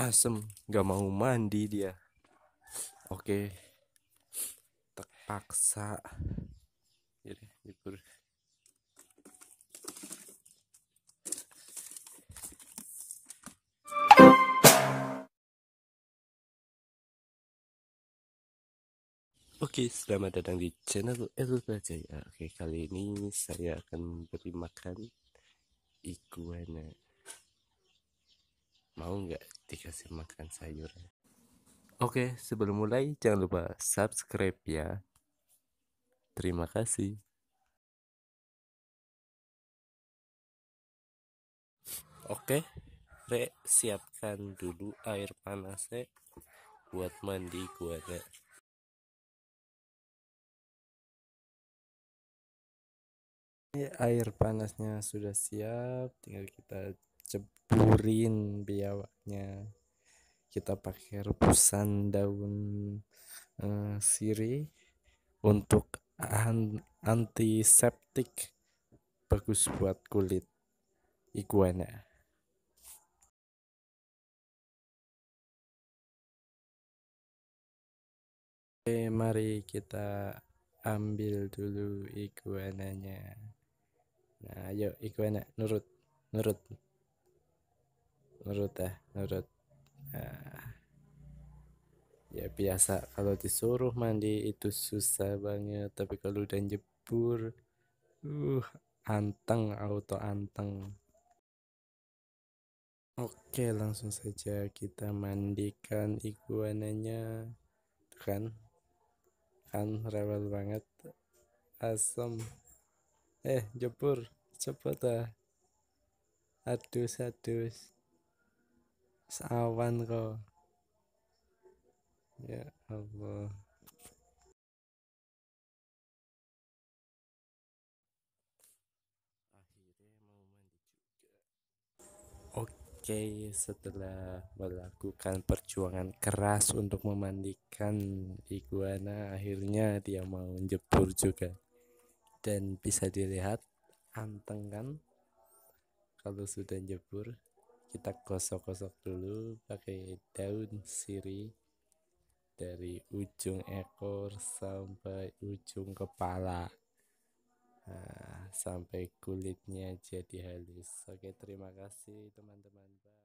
asem nggak mau mandi dia oke terpaksa jadi ya libur Oke, selamat datang di channel Erul Oke, kali ini saya akan memberi makan iguana mau nggak dikasih makan sayur? oke sebelum mulai jangan lupa subscribe ya terima kasih oke re siapkan dulu air panasnya buat mandi re air panasnya sudah siap tinggal kita ceburin biawaknya kita pakai rebusan daun uh, sirih untuk an antiseptik bagus buat kulit iguana Oke, mari kita ambil dulu iguananya. Nah, ayo iguana nurut, nurut nurut ya nurut nah. Eh, ya biasa kalau disuruh mandi itu susah banget tapi kalau udah nyebur uh anteng auto anteng Oke, langsung saja kita mandikan iguananya. Kan? Kan rewel banget. Asem. Eh, jebur. Cepet ah. Adus, adus sawan kok ya Allah Oke, setelah melakukan perjuangan keras untuk memandikan iguana, akhirnya dia mau jebur juga. Dan bisa dilihat anteng kan kalau sudah jebur kita gosok-gosok dulu pakai daun sirih dari ujung ekor sampai ujung kepala ah, sampai kulitnya jadi halus oke terima kasih teman-teman